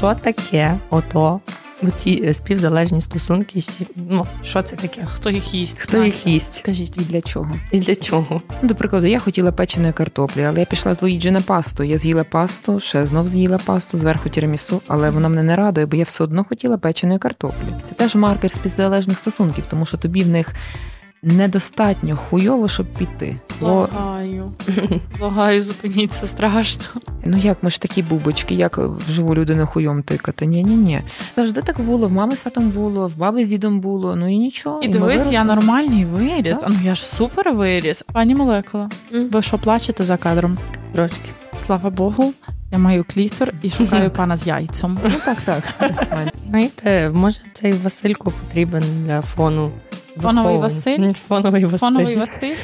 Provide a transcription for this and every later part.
що таке ото ті е, співзалежні стосунки, ну що це таке? Хто їх їсть? Хто їх їсть? Скажіть, і для чого? І для чого? Ну, До прикладу, я хотіла печеної картоплі, але я пішла з Луїджі на пасту. Я з'їла пасту, ще знов з'їла пасту, зверху тірамісу, але вона мене не радує, бо я все одно хотіла печеної картоплі. Це теж маркер співзалежних стосунків, тому що тобі в них недостатньо хуйово, щоб піти. Благаю. Благаю, зупиніться страшно. Ну як ми ж такі бубочки, як вживу людину хуйом тикати? Ні, ні, ні. Завжди так було. В мами з татом було, в баби з дідом було. Ну і нічого. І, і дивись, я нормальний виріс. Так? А ну я ж супер виріс. Пані молекула. Mm. Ви що плачете за кадром? Трошки. Слава Богу. Я маю клістер і шукаю пана з яйцем. Ну так, так. Знаєте, може цей Василько потрібен для фону Фоновий Василь. Фоновий Василь. Фоновий Василь.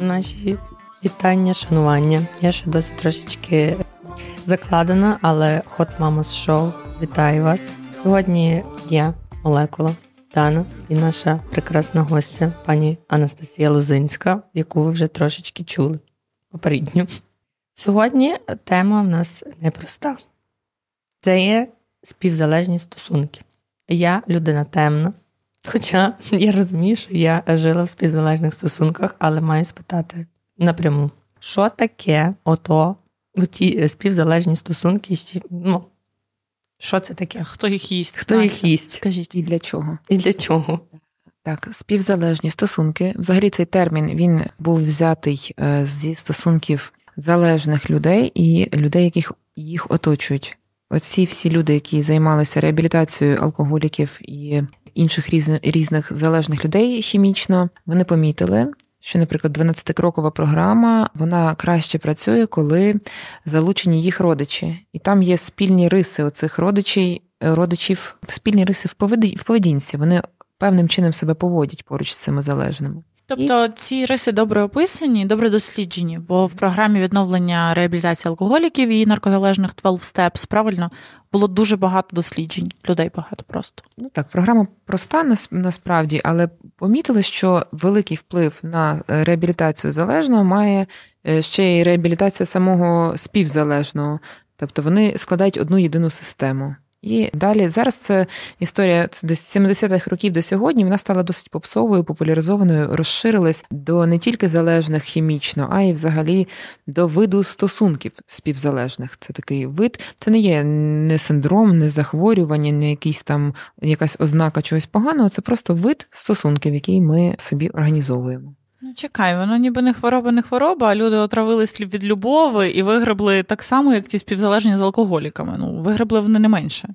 Наші вітання, шанування. Я ще досі трошечки закладена, але мама з шоу вітаю вас. Сьогодні я, молекула Дана, і наша прекрасна гостя, пані Анастасія Лозинська, яку ви вже трошечки чули попередньо. Сьогодні тема в нас непроста: це є співзалежні стосунки. Я людина темна. Хоча я розумію, що я жила в співзалежних стосунках, але маю спитати напряму, що таке ото ті е, співзалежні стосунки? Ну, Що це таке? Хто їх їсть? Хто Настя, їх їсть? Скажіть, і для чого? І для чого? Так, співзалежні стосунки. Взагалі цей термін він був взятий е, зі стосунків залежних людей і людей, яких їх оточують. Оці всі люди, які займалися реабілітацією алкоголіків і інших різних залежних людей хімічно, вони помітили. Що, наприклад, 12-крокова програма вона краще працює, коли залучені їх родичі, і там є спільні риси оцих родичів, е, родичів, спільні риси в поведінці. Вони певним чином себе поводять поруч з цими залежними. Тобто ці риси добре описані, добре досліджені, бо в програмі відновлення реабілітації алкоголіків і наркозалежних 12 Steps, правильно було дуже багато досліджень, людей багато просто. Ну так, програма проста нас насправді, але помітили, що великий вплив на е, реабілітацію залежного має е, ще й реабілітація самого співзалежного, тобто вони складають одну єдину систему. І далі зараз це історія з 70-х років до сьогодні. Вона стала досить попсовою, популяризованою, розширилась до не тільки залежних хімічно, а й взагалі до виду стосунків співзалежних. Це такий вид, це не є не синдром, не захворювання, не якийсь там якась ознака чогось поганого. Це просто вид стосунків, який ми собі організовуємо. Ну, чекай, воно ніби не хвороба, не хвороба, а люди отравились від любові і вигребли так само, як ті співзалежні з алкоголіками. Ну, вигребли вони не менше.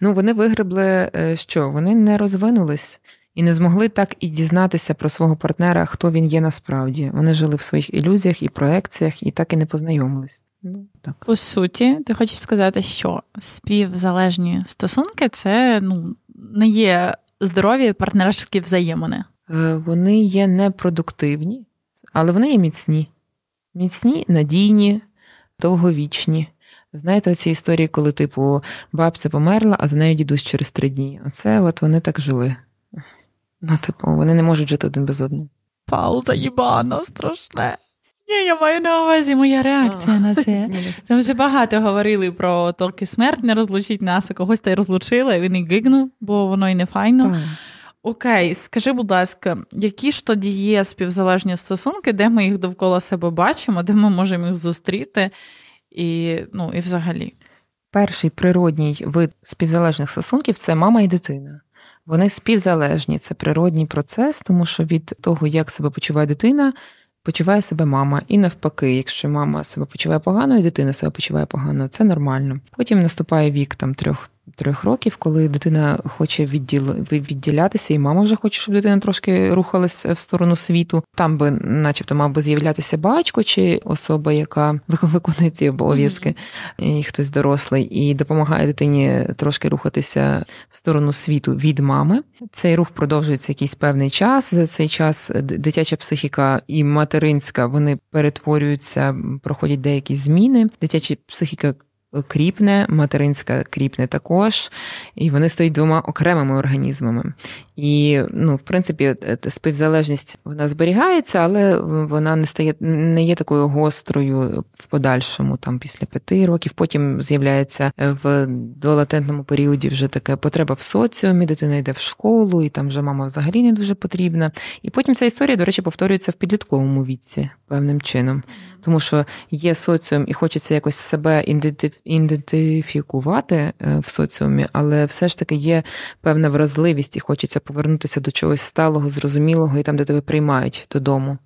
Ну, вони вигребли е, що? Вони не розвинулись і не змогли так і дізнатися про свого партнера, хто він є насправді. Вони жили в своїх ілюзіях і проекціях, і так і не познайомились. Ну, так. По суті, ти хочеш сказати, що співзалежні стосунки це ну, не є здорові партнерські взаємини. Е, вони є непродуктивні, але вони є міцні. Міцні, надійні, довговічні. Знаєте, оці історії, коли, типу, бабця померла, а за нею дідусь через три дні. Оце от вони так жили. Ну, типу, вони не можуть жити один без одного. Пауза їбана, страшне. Ні, я маю на увазі моя реакція oh. на це. Там вже багато говорили про тільки смерть не розлучить нас, а когось та й розлучила, і він і гигнув, бо воно й не файно. Oh. Окей, скажи, будь ласка, які ж тоді є співзалежні стосунки, де ми їх довкола себе бачимо, де ми можемо їх зустріти, і, ну, і взагалі? Перший природній вид співзалежних стосунків це мама і дитина. Вони співзалежні, це природній процес, тому що від того, як себе почуває дитина, почуває себе мама. І навпаки, якщо мама себе почуває погано, і дитина себе почуває погано, це нормально. Потім наступає вік там трьох трьох років, коли дитина хоче відділ відділятися, і мама вже хоче, щоб дитина трошки рухалась е, в сторону світу. Там би, начебто, мав би з'являтися батько чи особа, яка виконує ці обов'язки, і хтось дорослий, і допомагає дитині трошки рухатися в сторону світу від мами. Цей рух продовжується якийсь певний час. За цей час дитяча психіка і материнська вони перетворюються, проходять деякі зміни. Дитяча психіка кріпне, материнська кріпне також, і вони стоять двома окремими організмами. І, ну, в принципі, е, співзалежність вона зберігається, але вона не стає не є такою гострою в подальшому, там після п'яти років. Потім з'являється е, в долатентному періоді вже така потреба в соціумі, дитина йде в школу, і там вже мама взагалі не дуже потрібна. І потім ця історія, до речі, повторюється в підлітковому віці певним чином, тому що є соціум і хочеться якось себе ідентифікувати е, в соціумі, але все ж таки є певна вразливість і хочеться повернутися до чогось сталого, зрозумілого і там, де тебе приймають додому.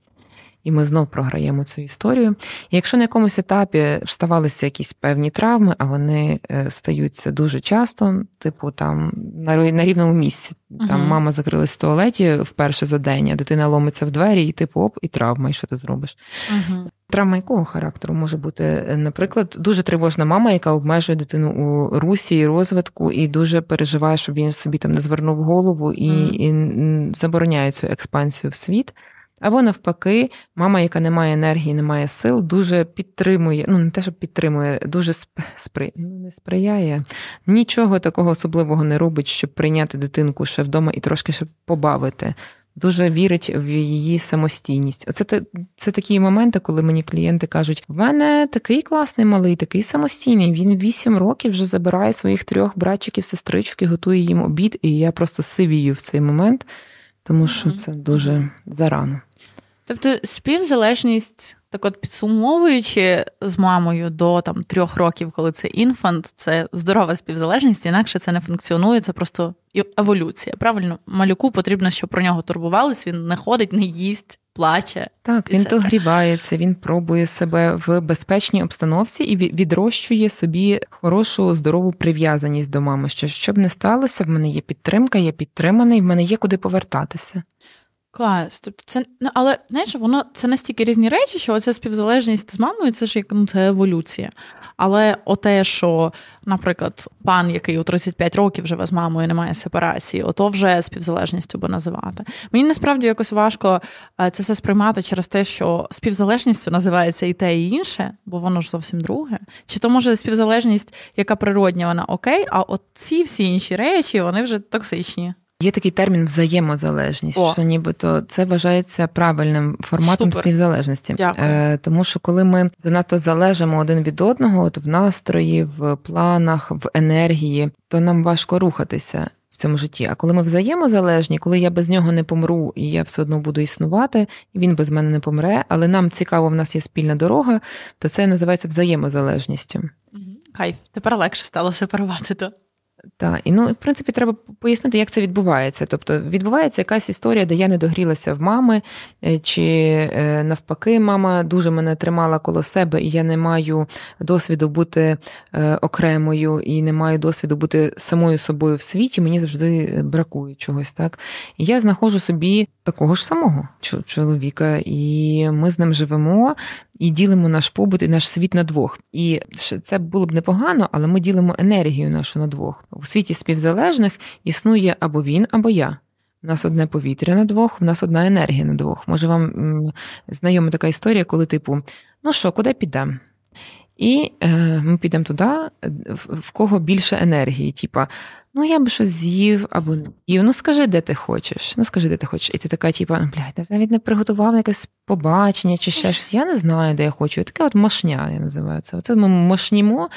І ми знов програємо цю історію. І якщо на якомусь етапі вставалися якісь певні травми, а вони е, стаються дуже часто, типу там на рівному місці. Там uh-huh. мама закрилась в туалеті вперше за день, а дитина ломиться в двері, і типу оп, і травма, і що ти зробиш? Uh-huh. Травма якого характеру може бути, е, наприклад, дуже тривожна мама, яка обмежує дитину у русі і розвитку, і дуже переживає, щоб він собі там не звернув голову і, mm. і забороняє цю експансію в світ. Або навпаки, мама, яка не має енергії, не має сил, дуже підтримує, ну не те, що підтримує, дуже спри... ну, не сприяє, нічого такого особливого не робить, щоб прийняти дитинку ще вдома і трошки ще побавити дуже вірить в її самостійність. Оце це такі моменти, коли мені клієнти кажуть: в мене такий класний малий, такий самостійний. Він вісім років вже забирає своїх трьох братчиків, сестричок і готує їм обід. І я просто сивію в цей момент, тому що це дуже зарано. Тобто співзалежність так, от підсумовуючи з мамою до там трьох років, коли це інфант, це здорова співзалежність, інакше це не функціонує, це просто еволюція. Правильно, малюку потрібно, щоб про нього турбувались. Він не ходить, не їсть, плаче. Так, він догрівається, він пробує себе в безпечній обстановці і відрощує собі хорошу здорову прив'язаність до мами. Що щоб не сталося, в мене є підтримка, я підтриманий, в мене є куди повертатися. Клас, тобто це ну, але знаєш, воно це настільки різні речі, що оця співзалежність з мамою це ж як ну, це еволюція. Але оте, що, наприклад, пан, який у 35 років живе з мамою, немає сепарації, ото вже співзалежністю би називати. Мені насправді якось важко е, це все сприймати через те, що співзалежністю називається і те, і інше, бо воно ж зовсім друге. Чи то може співзалежність, яка природня, вона окей, а от ці всі інші речі вони вже токсичні. Є такий термін взаємозалежність, О. що нібито це вважається правильним форматом Супер. співзалежності, Е, тому що коли ми занадто залежимо один від одного, от в настрої, в планах, в енергії, то нам важко рухатися. В цьому житті, а коли ми взаємозалежні, коли я без нього не помру, і я все одно буду існувати, і він без мене не помре, але нам цікаво, в нас є спільна дорога, то це називається взаємозалежністю. Кайф, тепер легше стало сепарувати то. Так, і ну, в принципі, треба пояснити, як це відбувається. Тобто відбувається якась історія, де я не догрілася в мами, е, чи е, навпаки, мама дуже мене тримала коло себе, і я не маю досвіду бути е, окремою, і не маю досвіду бути самою собою в світі. Мені завжди бракує чогось. Так і я знаходжу собі такого ж самого чоловіка, і ми з ним живемо і ділимо наш побут і наш світ на двох. І це було б непогано, але ми ділимо енергію нашу на двох. У світі співзалежних існує або він, або я. У нас одне повітря на двох, в нас одна енергія на двох. Може, вам знайома така історія, коли типу, ну що, куди підемо? І е, ми підемо туди, в кого більше енергії. Типа, ну я би щось з'їв, або і ну скажи, де ти хочеш. Ну скажи, де ти хочеш. І ти така, типа, ну блядь, навіть не приготував якесь побачення чи ще щось. Я не знаю, де я хочу. Таке от машня, я називаю це. Оце ми машнімо,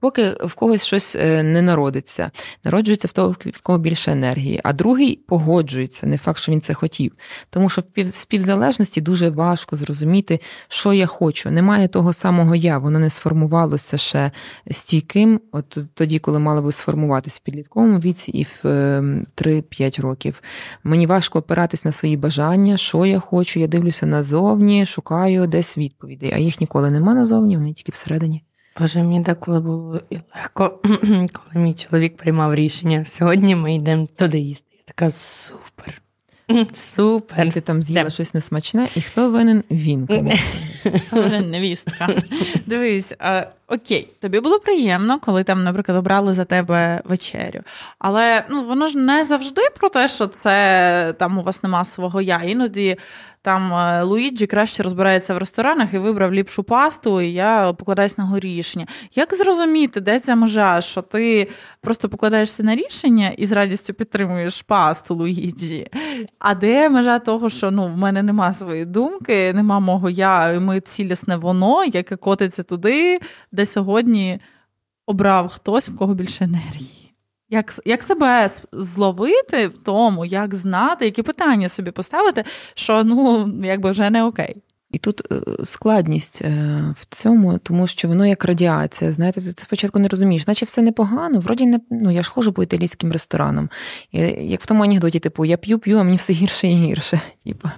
поки в когось щось е, не народиться. Народжується в того, в кого більше енергії, а другий погоджується, не факт, що він це хотів. Тому що в співзалежності дуже важко зрозуміти, що я хочу. Немає того самого я, воно не сформувалося ще стійким, от тоді, коли мало би сформуватися в підлітковому віці і в 3-5 ем, років. Мені важко опиратись на свої бажання, що я хочу. Я дивлюся на назовні шукаю десь відповідей, а їх ніколи нема назовні, вони тільки всередині. Боже, мені деколи було і легко, коли мій чоловік приймав рішення. Сьогодні ми йдемо туди їсти. Я така супер. Супер. Ти там з'їла Дем. щось несмачне, і хто винен він? Хто невістка. Дивись, а, окей, тобі було приємно, коли там, наприклад, обрали за тебе вечерю. Але ну воно ж не завжди про те, що це там у вас нема свого я. Іноді там е, Луїджі краще розбирається в ресторанах і вибрав ліпшу пасту, і я покладаюсь на його рішення. Як зрозуміти, де ця межа, що ти просто покладаєшся на рішення і з радістю підтримуєш пасту Луїджі? А де межа того, що ну в мене нема своєї думки, нема мого я, і ми цілісне воно, яке котиться туди, де сьогодні обрав хтось в кого більше енергії? Як як себе зловити в тому, як знати, які питання собі поставити, що ну якби вже не окей. І тут е, складність е, в цьому, тому що воно як радіація. Знаєте, ти спочатку не розумієш, наче все непогано, вроді не ну я ж хожу по італійським ресторанам. як в тому анекдоті, типу, я п'ю, п'ю, а мені все гірше і гірше. Типу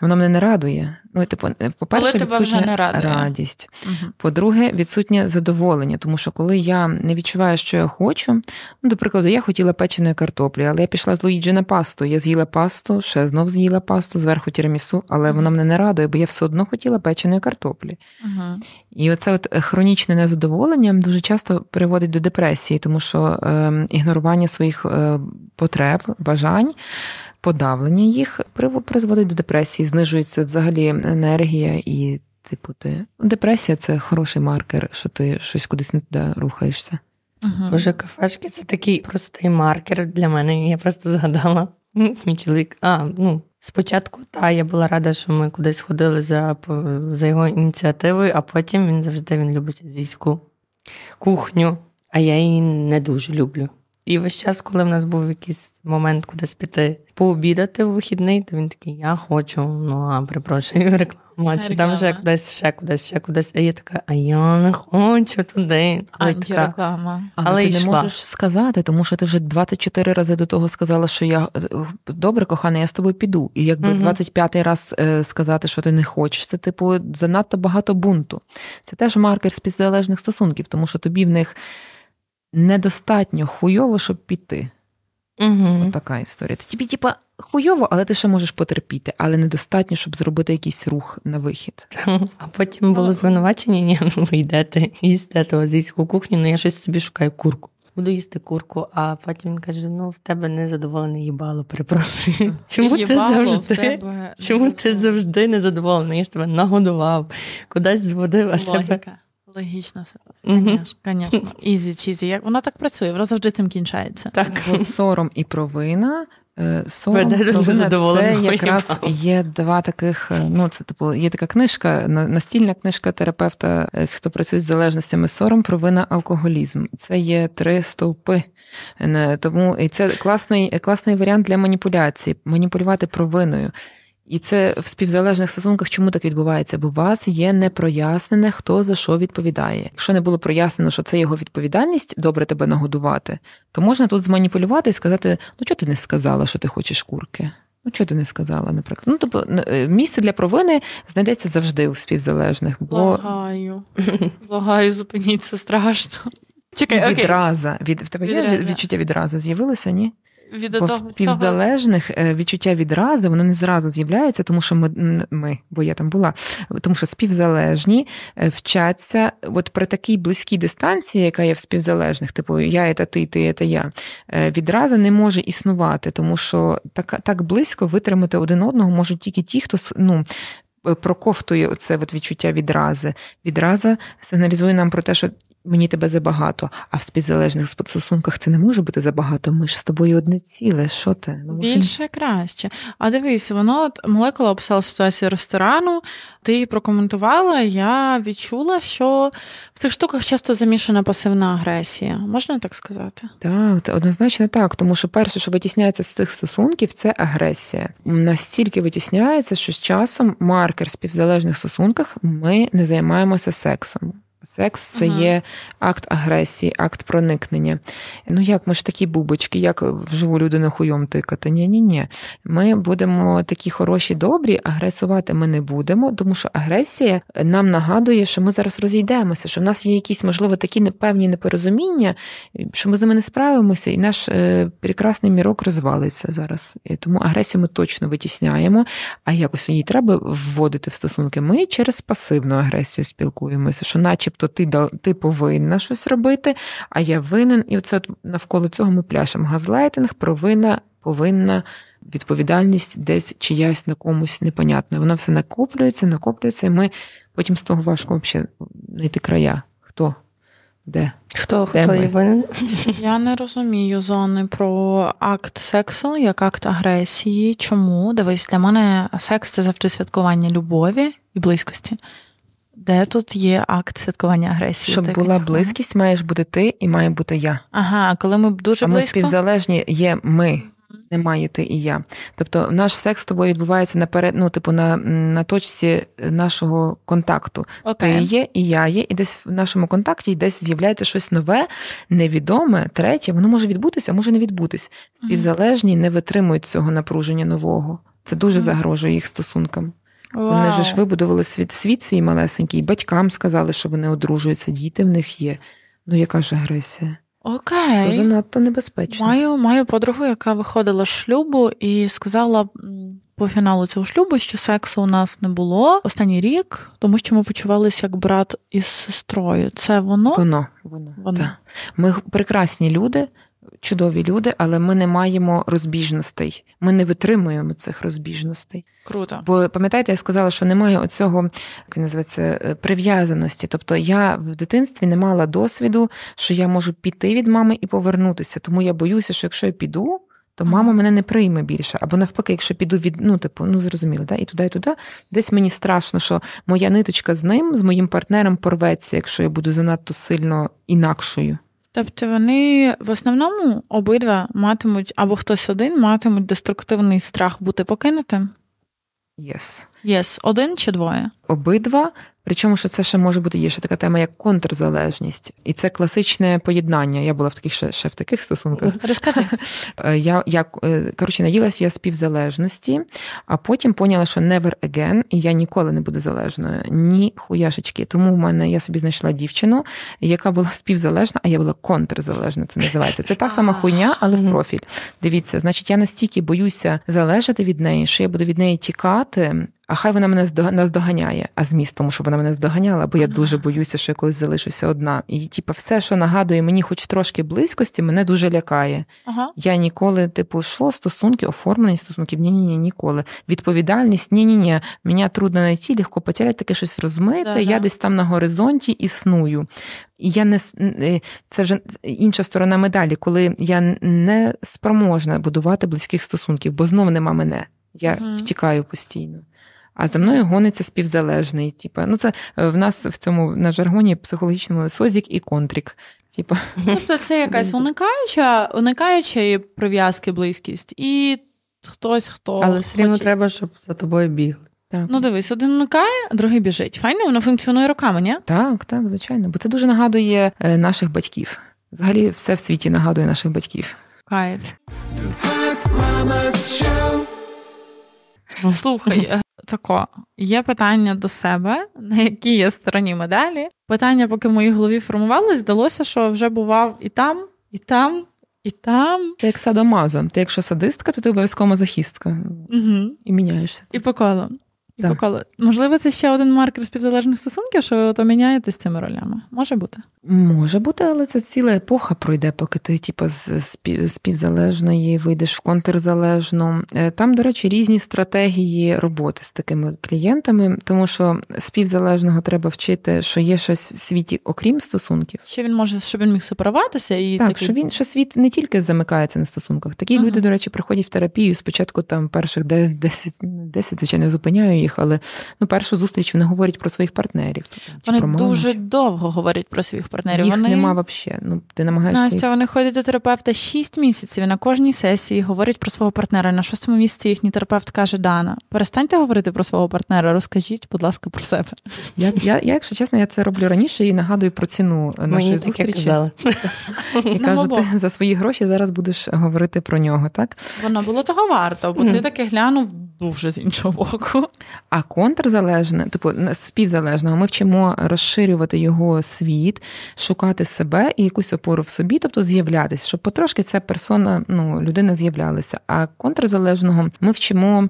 воно мене не радує. Ну, типу, е, по-перше, коли тебе вже не радує. радість. Угу. По-друге, відсутнє задоволення. Тому що коли я не відчуваю, що я хочу, ну, до прикладу, я хотіла печеної картоплі, але я пішла з Луїджі на пасту. Я з'їла пасту, ще знов з'їла пасту, зверху тірамісу, але воно мене не радує, бо я все одно хотіла печеної картоплі. Угу. І оце от е, хронічне незадоволення дуже часто приводить до депресії, тому що е, ігнорування своїх е, потреб, бажань подавлення їх призводить до депресії, знижується взагалі енергія і, типу, ти депресія це хороший маркер, що ти щось кудись не туди рухаєшся. Ага. Боже, кафешки це такий простий маркер для мене. Я просто згадала. Мій чоловік, а ну спочатку та я була рада, що ми кудись ходили за за його ініціативою, а потім він завжди він любить азійську кухню, а я її не дуже люблю. І весь час, коли в нас був якийсь момент кудись піти пообідати в вихідний, то він такий, я хочу, ну а припрошую реклама, чи там вже кудись, ще кудись, ще кудись. А я така, а я не хочу туди. Але така, Але, але ти йшла. не можеш сказати, тому що ти вже 24 рази до того сказала, що я е, добре, кохана, я з тобою піду. І якби угу. 25 й раз е, сказати, що ти не хочеш, це типу занадто багато бунту. Це теж маркер співзалежних стосунків, тому що тобі в них недостатньо хуйово, щоб піти. Угу. От така історія. Ти тобі, типа, хуйово, але ти ще можеш потерпіти, але недостатньо, щоб зробити якийсь рух на вихід. А потім було звинувачення, ні, ну ви йдете, їсте того азійську кухню, ну я щось собі шукаю курку. Буду їсти курку, а потім він каже: ну в тебе незадоволене їбало, перепрошую. Е, чому їбало, ти завжди тебе... чому ти завжди незадоволений? Я ж тебе нагодував, кудись зводив, а Логіка. тебе. Логічно все. Звісно, ізі чізі. Вона так працює, вона завжди цим кінчається. Так. Бо сором і провина. Е, сором, провина це якраз є два таких. Е, ну, це типу є така книжка, настільна книжка терапевта, е, хто працює з залежностями сором, провина, алкоголізм. Це є три стовпи. Тому і це класний, класний варіант для маніпуляції маніпулювати провиною. І це в співзалежних стосунках, чому так відбувається? Бо у вас є непрояснене, хто за що відповідає. Якщо не було прояснено, що це його відповідальність добре тебе нагодувати, то можна тут зманіпулювати і сказати: ну чого ти не сказала, що ти хочеш курки? Ну, чого ти не сказала, наприклад. Ну, тобто е, місце для провини знайдеться завжди у співзалежних. Бо... Благаю, благаю, зупиніться страшно. Чекай, Відраза. Від... В тебе є відчуття відраза? З'явилося, ні? від того співзалежних е, відчуття відразу воно не зразу з'являється, тому що ми, ми, бо я там була, тому що співзалежні е, вчаться от при такій близькій дистанції, яка є в співзалежних, типу я це ти, ти це я, е, відразу не може існувати, тому що так, так близько витримати один одного можуть тільки ті, хто ну. Проковтує це відчуття відрази. Відраза сигналізує нам про те, що мені тебе забагато, а в співзалежних стосунках це не може бути забагато. Ми ж з тобою одне ціле. Що ти? Ну, Більше це... краще. А дивись, воно молекула описала ситуацію ресторану, ти її прокоментувала. Я відчула, що в цих штуках часто замішана пасивна агресія. Можна так сказати? Так, однозначно так. Тому що перше, що витісняється з цих стосунків, це агресія. Настільки витісняється, що з часом маркер співзалежних стосунках ми не займаємося сексом. Секс це угу. є акт агресії, акт проникнення. Ну як ми ж такі бубочки, як вживу людину хуйом тикати? Ні, ні, ні. Ми будемо такі хороші, добрі, агресувати ми не будемо, тому що агресія нам нагадує, що ми зараз розійдемося, що в нас є якісь, можливо, такі непевні непорозуміння, що ми з ними не справимося, і наш е, прекрасний мірок розвалиться зараз. Тому агресію ми точно витісняємо. А якось її треба вводити в стосунки. Ми через пасивну агресію спілкуємося, що наче тобто ти ти повинна щось робити, а я винен. І оце навколо цього ми пляшемо. Газлайтинг, провина, повинна відповідальність десь чиясь на комусь непонятна. Вона все накоплюється, накоплюється, і ми потім з того важко взагалі знайти края. Хто? Де? Хто Де хто є винен? Я не розумію зони про акт сексу як акт агресії. Чому? Дивись, для мене секс це завжди святкування любові і близькості. Де тут є акт святкування агресії? Щоб таки? була близькість, маєш бути ти і має бути я. Ага, коли ми дуже а близько? ми співзалежні є ми. Немає ти і я. Тобто наш секс з тобою відбувається наперед, ну, типу, на на точці нашого контакту. Okay. Ти є, і я є, і десь в нашому контакті десь з'являється щось нове, невідоме, третє, воно може відбутися, а може не відбутись. Співзалежні не витримують цього напруження нового. Це дуже загрожує їх стосункам. Вау. Вони ж вибудували світ, світ свій малесенький, батькам сказали, що вони одружуються, діти в них є. Ну яка ж агресія? Окей. Це занадто небезпечно. Маю маю подругу, яка виходила з шлюбу і сказала по фіналу цього шлюбу, що сексу у нас не було останній рік, тому що ми почувалися як брат із сестрою. Це воно? Воно. воно. воно. Ми прекрасні люди, чудові люди, але ми не маємо розбіжностей. Ми не витримуємо цих розбіжностей. Круто. Бо пам'ятаєте, я сказала, що немає оцього як називається е, прив'язаності. Тобто я в дитинстві не мала досвіду, що я можу піти від мами і повернутися. Тому я боюся, що якщо я піду. То мама мене не прийме більше. Або навпаки, якщо піду від, ну, типу, ну зрозуміло, да? і туди, і туди. Десь мені страшно, що моя ниточка з ним, з моїм партнером порветься, якщо я буду занадто сильно інакшою. Тобто вони в основному обидва матимуть або хтось один матимуть деструктивний страх бути покинутим? Єс. Єс, один чи двоє? Обидва Причому, що це ще може бути є ще така тема, як контрзалежність, і це класичне поєднання. Я була в таких ще, ще в таких стосунках. Розкажи. Е, я я е, коротше наїлася я з а потім поняла, що never again, і я ніколи не буду залежною. Ні хуяшечки. Тому в мене я собі знайшла дівчину, яка була співзалежна, а я була контрзалежна. Це називається. Це та сама хуйня, але в профіль. Дивіться, значить, я настільки боюся залежати від неї, що я буду від неї тікати а хай вона мене наздоганяє, а зміст, тому що вона мене здоганяла, бо я дуже боюся, що я колись залишуся одна. І, типу, все, що нагадує мені, хоч трошки близькості, мене дуже лякає. Ага. Я ніколи, типу, що стосунки, оформлені стосунків, ні, ні, ні, ніколи. Відповідальність, ні, ні, ні. Мене трудно знайти, легко потеряти, таке щось розмите. Да, я да. десь там на горизонті існую. я не е, це вже інша сторона медалі, коли я не спроможна будувати близьких стосунків, бо знову нема мене. Я uh втікаю постійно. А за мною гониться співзалежний. Типу. Ну, це е, в нас в цьому на жаргоні психологічному созік і контрік. Типу. Тобто це якась уникаюча, уникаюча прив'язки, близькість, і хтось, хто. Але все одно треба, щоб за тобою бігли. Так. Ну, дивись, один уникає, другий біжить. Файно, воно функціонує роками, ні? Так, так, звичайно. Бо це дуже нагадує е, наших батьків. Взагалі, все в світі нагадує наших батьків. Кайф. Слухай, е, тако: є питання до себе, на якій є стороні медалі. Питання, поки в моїй голові формувалось, здалося, що вже бував і там, і там, і там. Ти як садомазон. Ти якщо садистка, то ти обов'язково захистка. Угу. І міняєшся. І по колу так. Поколи. Можливо, це ще один маркер співзалежних стосунків, що ви ото міняєтесь цими ролями. Може бути? Може бути, але це ціла епоха пройде, поки ти, типу, з співзалежної вийдеш в контрзалежну. Е, там, до речі, різні стратегії роботи з такими клієнтами, тому що співзалежного треба вчити, що є щось в світі, окрім стосунків. Що він може, щоб він міг сепаруватися і так, такі... що він що світ не тільки замикається на стосунках. Такі uh люди, до речі, приходять в терапію спочатку, там перших 10, 10 звичайно, зупиняю своїх, але ну, першу зустріч вони говорять про своїх партнерів. Вони про дуже довго говорять про своїх партнерів. Їх вони... нема взагалі. Ну, ти намагаєшся. Настя, їх... вони ходять до терапевта 6 місяців на кожній сесії говорять про свого партнера. На шостому місці їхній терапевт каже: Дана, перестаньте говорити про свого партнера, розкажіть, будь ласка, про себе. Я, я, я якщо чесно, я це роблю раніше і нагадую про ціну нашої Мені зустрічі. Казала. І кажу, ти за свої гроші зараз будеш говорити про нього, так? Воно було того варто, бо ти таке глянув дуже з іншого боку. А контрзалежне, типу співзалежного, ми вчимо розширювати його світ, шукати себе і якусь опору в собі, тобто з'являтися, щоб потрошки ця персона, ну, людина з'являлася. А контрзалежного ми вчимо.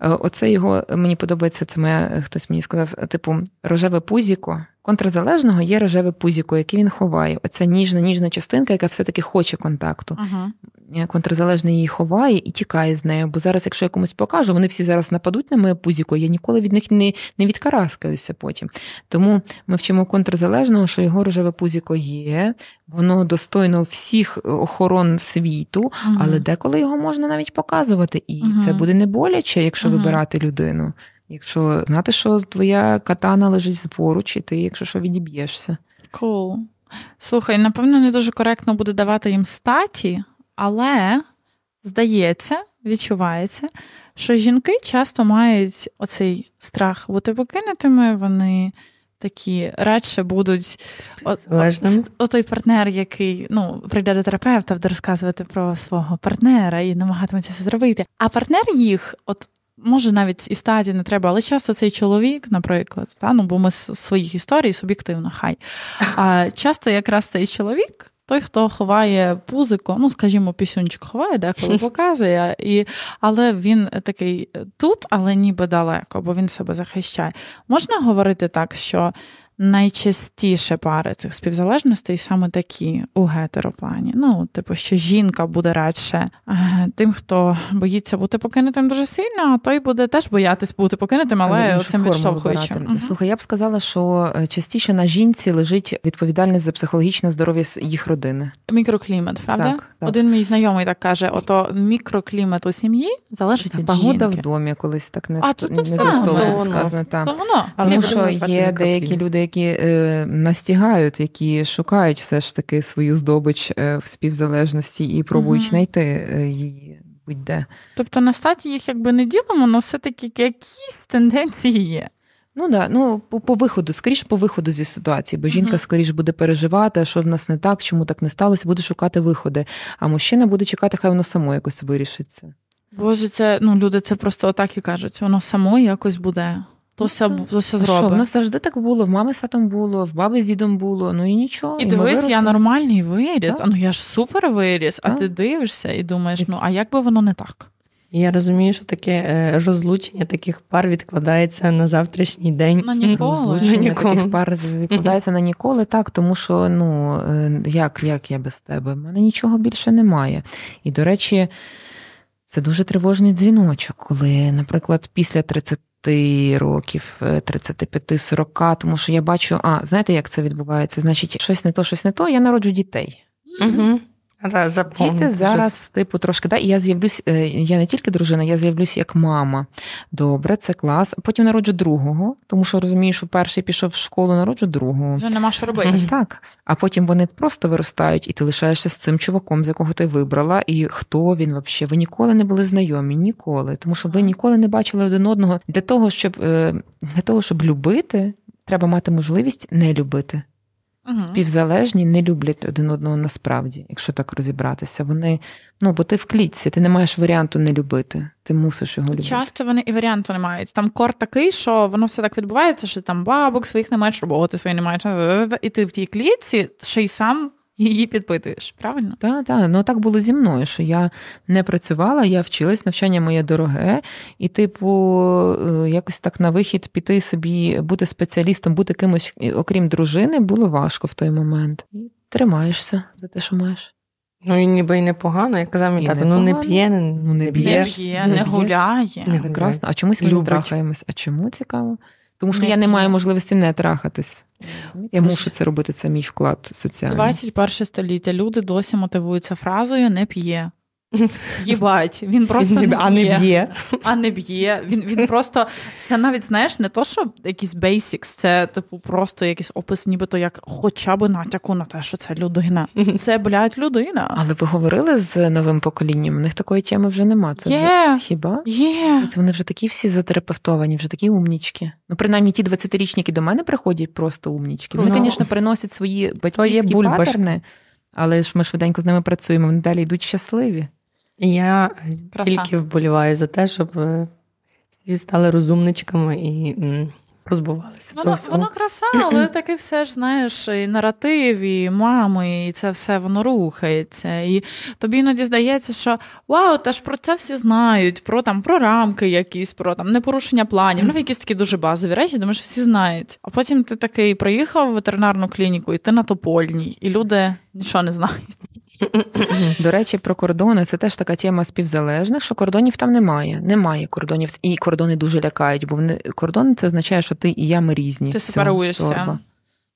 Е, оце його мені подобається. Це моя е, хтось мені сказав, е, типу, рожеве пузіко контрзалежного є рожеве пузіко, яке він ховає. Оця ніжна ніжна частинка, яка все-таки хоче контакту. Uh-huh. Контрзалежний її ховає і тікає з нею. Бо зараз, якщо я комусь покажу, вони всі зараз нападуть на моє пузіко, я ніколи від них не не відкараскаюся потім. Тому ми вчимо контрзалежного, що його рожеве пузіко є, воно достойно всіх охорон світу, uh-huh. але деколи його можна навіть показувати. І uh-huh. це буде не боляче, якщо вибирати людину. Якщо знати, що твоя катана лежить поруч, і ти, якщо що, відіб'єшся. Cool. Слухай, напевно, не дуже коректно буде давати їм статі, але здається, відчувається, що жінки часто мають оцей страх бути покинутими, вони. Такі радше будуть о, о, о, той партнер, який ну прийде до терапевта, буде розказувати про свого партнера і намагатиметься це зробити. А партнер їх, от може навіть і стаді не треба, але часто цей чоловік, наприклад, та ну бо ми з своїх історій суб'єктивно, хай а часто якраз цей чоловік. Той, хто ховає пузико, ну скажімо, пісюнчик ховає, деколи показує, і але він такий тут, але ніби далеко, бо він себе захищає. Можна говорити так, що найчастіше пари цих співзалежностей саме такі у гетероплані. Ну, типу, що жінка буде радше е, тим, хто боїться бути покинутим дуже сильно, а той буде теж боятись бути покинутим, але цим відштовхуючим. Угу. Слухай, я б сказала, що е, частіше на жінці лежить відповідальність за психологічне здоров'я їх родини. Мікроклімат, правда? Так, так. Один мій знайомий так каже: ото мікроклімат у сім'ї залежить від погода жінки. в домі колись так не, а, не, не, не сказано. То, Воно. Тому що є деякі люди, які е, настягають, які шукають все ж таки свою здобич е, в співзалежності і пробують угу. знайти е, її будь-де. Тобто на статі їх якби не ділимо, але все-таки якісь тенденції є. Ну да, ну по, по виходу, скоріш по виходу зі ситуації, бо жінка uh скоріш буде переживати, що в нас не так, чому так не сталося, буде шукати виходи. А мужчина буде чекати, хай воно само якось вирішиться. Боже, це ну люди, це просто отак і кажуть, воно само якось буде то ну, все то все зробить. воно завжди так було, в мами з татом було, в баби з дідом було, ну і нічого. І, і дивись, я нормальний виріс, а ну я ж супер виріс, так. а ти дивишся і думаєш, ну а як би воно не так? Я розумію, що таке е, розлучення таких пар відкладається на завтрашній день. На ніколи. Розлучення на таких пар відкладається на ніколи, так, тому що ну е, як, як я без тебе? У мене нічого більше немає. І, до речі, це дуже тривожний дзвіночок, коли, наприклад, після 30 років, 35-40, е, тому що я бачу, а знаєте, як це відбувається? Значить, щось не то, щось не то. Я народжу дітей. Угу да, запомнити. Діти зараз, типу, трошки, да, і я з'явлюсь, е, я не тільки дружина, я з'явлюсь як мама. Добре, це клас. Потім народжу другого, тому що розумію, що перший пішов в школу, народжу другого. Вже нема що робити. Так. А потім вони просто виростають, і ти лишаєшся з цим чуваком, з якого ти вибрала, і хто він взагалі. Ви ніколи не були знайомі, ніколи. Тому що ви ніколи не бачили один одного. Для того, щоб е, для того, щоб любити, треба мати можливість не любити. Угу. Співзалежні не люблять один одного насправді, якщо так розібратися. Вони ну бо ти в клітці, ти не маєш варіанту не любити. Ти мусиш його любити. Часто вони і варіанту не мають. Там кор такий, що воно все так відбувається, що там бабок своїх не маєш роботи, свої не маєш і ти в тій клітці ще й сам її підпитуєш, правильно? Так, так. Ну так було зі мною, що я не працювала, я вчилась, навчання моє дороге, і, типу, е, якось так на вихід піти собі, бути спеціалістом, бути кимось, е, окрім дружини, було важко в той момент. І тримаєшся за те, що маєш. Ну і ніби й непогано, як казав мій тато, ну не п'є, не, ну, не, не б'є, не, не гуляє. Не Прекрасно. А чомусь ми не трахаємось. А чому цікаво? Тому що я не маю можливості не трахатись. Я мушу це робити, це мій вклад соціальний. 21 століття. Люди досі мотивуються фразою не п'є. Єбать, він просто не б'є. А не б'є. А не б'є. Він він просто це навіть знаєш не то, що якісь basics, це типу просто якийсь опис, нібито як хоча б натяку на те, що це людина. Це блядь, людина. Але ви говорили з новим поколінням? У них такої теми вже нема. Це yeah. вже, хіба? Є Це вони вже такі всі затерапевтовані, вже такі умнічки. Ну, принаймні, ті 20-річні, які до мене приходять, просто умнічки. Вони, звісно, ну. no. переносять свої батьківські патерни, але ж ми швиденько з ними працюємо. Вони далі йдуть щасливі. Я е, Краса. тільки вболіваю за те, щоб е, всі стали розумничками і розбувалися. Воно тобто, воно краса, але таки все ж знаєш, і наратив, і мами, і це все воно рухається. І тобі іноді здається, що вау, та ж про це всі знають, про там про рамки якісь, про там непорушення планів. Ну, якісь такі дуже базові речі, думаєш, всі знають. А потім ти такий приїхав в ветеринарну клініку, і ти на топольній, і люди нічого не знають. До речі, про кордони це теж така тема співзалежних, що кордонів там немає. Немає кордонів, і кордони дуже лякають, бо кордон це означає, що ти і я ми різні. Ти сепаруєшся.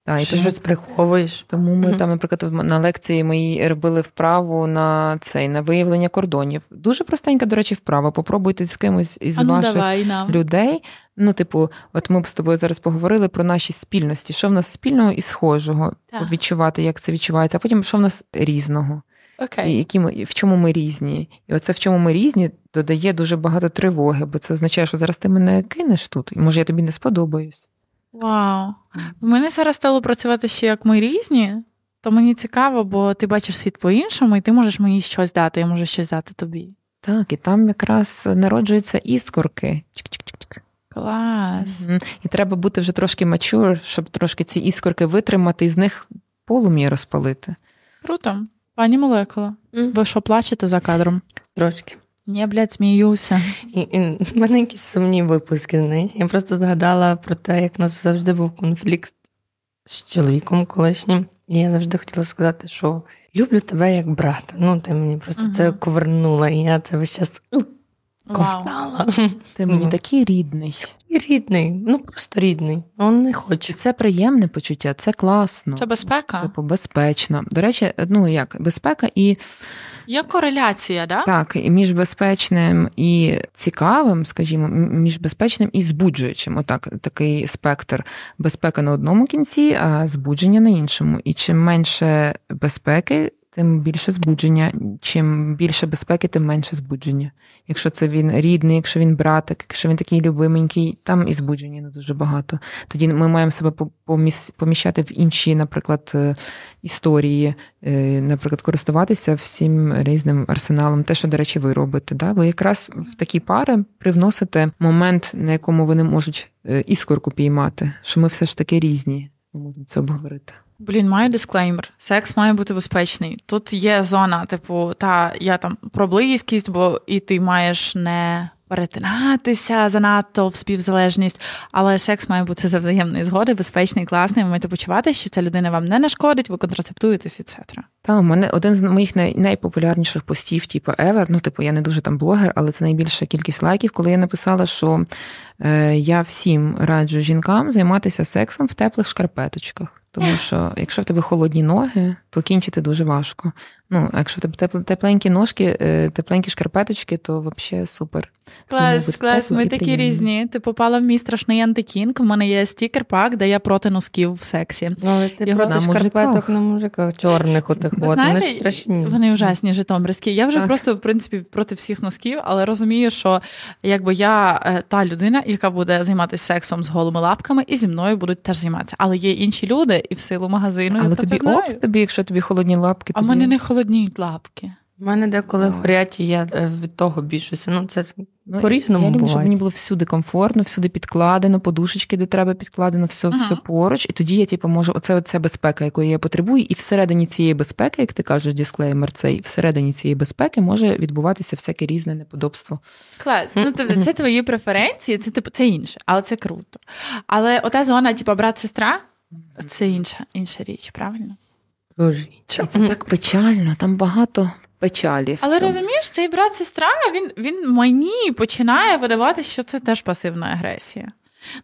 Та, і Чи тому, приховуєш. Тому ми mm там, наприклад, на лекції мої робили вправу на цей на виявлення кордонів. Дуже простенька, до речі, вправа. Попробуйте з кимось із а ну, ваших давай, людей Ну, типу, от ми б з тобою зараз поговорили про наші спільності, що в нас спільного і схожого так. відчувати, як це відчувається, а потім що в нас різного. Окей. І які ми, в чому ми різні. І оце в чому ми різні додає дуже багато тривоги, бо це означає, що зараз ти мене кинеш тут, і може я тобі не сподобаюсь. Вау. В мене зараз стало працювати ще як ми різні, то мені цікаво, бо ти бачиш світ по-іншому, і ти можеш мені щось дати, я можу щось дати тобі. Так, і там якраз народжуються іскорки. Чик-чик-чик-чик. Клас. Угу. І треба бути вже трошки мачур, щоб трошки ці іскорки витримати і з них полум'я розпалити. Круто. Пані молекула. Mm. Ви що плачете за кадром? Трошки. Ні, блядь, сміюся. І, в мене якісь сумні випуски. знаєш. Я просто згадала про те, як у нас завжди був конфлікт з чоловіком колишнім. І я завжди хотіла сказати, що люблю тебе як брата. Ну, ти мені просто uh-huh. це ковернула, і я це весь час ковтала. Ти мені такий рідний. І рідний, ну просто рідний, він не хоче. Це приємне почуття, це класно. Це безпека. Типу, безпечно. До речі, ну як безпека і. Є кореляція, да? Так, і між безпечним і цікавим, скажімо, між безпечним і збуджуючим. Отак, такий спектр безпека на одному кінці, а збудження на іншому. І чим менше безпеки, тим більше збудження. Чим більше безпеки, тим менше збудження. Якщо це він рідний, якщо він братик, якщо він такий любименький, там і збудження не дуже багато. Тоді ми маємо себе поміщати в інші, наприклад, е, історії, е, наприклад, користуватися всім різним арсеналом, те, що, до речі, ви робите. Да? Ви якраз в такі пари привносите момент, на якому вони можуть е, іскорку піймати, що ми все ж таки різні. Ми можемо це обговорити. Блін, маю дисклеймер. Секс має бути безпечний. Тут є зона, типу, та я там про близькість, бо і ти маєш не перетинатися занадто в співзалежність, але секс має бути за взаємної згоди, безпечний, класний. Ви маєте почувати, що ця людина вам не нашкодить, ви контрацептуєтесь, etc. Та у мене один з моїх най- найпопулярніших постів, типу Ever, ну типу, я не дуже там блогер, але це найбільша кількість лайків, коли я написала, що е, я всім раджу жінкам займатися сексом в теплих шкарпеточках. Тому що якщо в тебе холодні ноги, то кінчити дуже важко. Ну, якщо тебе тепл тепленькі ножки, е, тепленькі шкарпеточки, то взагалі супер. Клас, клас, ми такі приємні. різні. Ти попала в мій страшний антикінг. У мене є стікер-пак, де я проти носків в сексі. Ну, але ти я проти шкарпеток на мужиках чорних отих от. Вони страшні. Вони ужасні, житомирські. Я вже так. просто, в принципі, проти всіх носків, але розумію, що якби я е, та людина, яка буде займатися сексом з голими лапками, і зі мною будуть теж займатися. Але є інші люди, і в силу магазину. Але я тобі ок, тобі, якщо тобі холодні лапки, тобі... а мене не холодні холодніють лапки. У мене деколи горять, і я е, від того бішуся. Ну, це ну, по-різному. Я люблю, щоб мені було всюди комфортно, всюди підкладено, подушечки, де треба підкладено, все ага. все поруч. І тоді я, типу, можу, оце оця безпека, якої я потребую, і всередині цієї безпеки, як ти кажеш, дисклеймер цей, всередині цієї безпеки може відбуватися всяке різне неподобство. Клас. Ну тобто це твої преференції, це типу це інше, але це круто. Але ота зона, типу, брат-сестра, це інша інша річ, правильно? Боже, І це так печально, там багато печалі. Але цьому. розумієш, цей брат сестра він він мені починає видавати, що це теж пасивна агресія.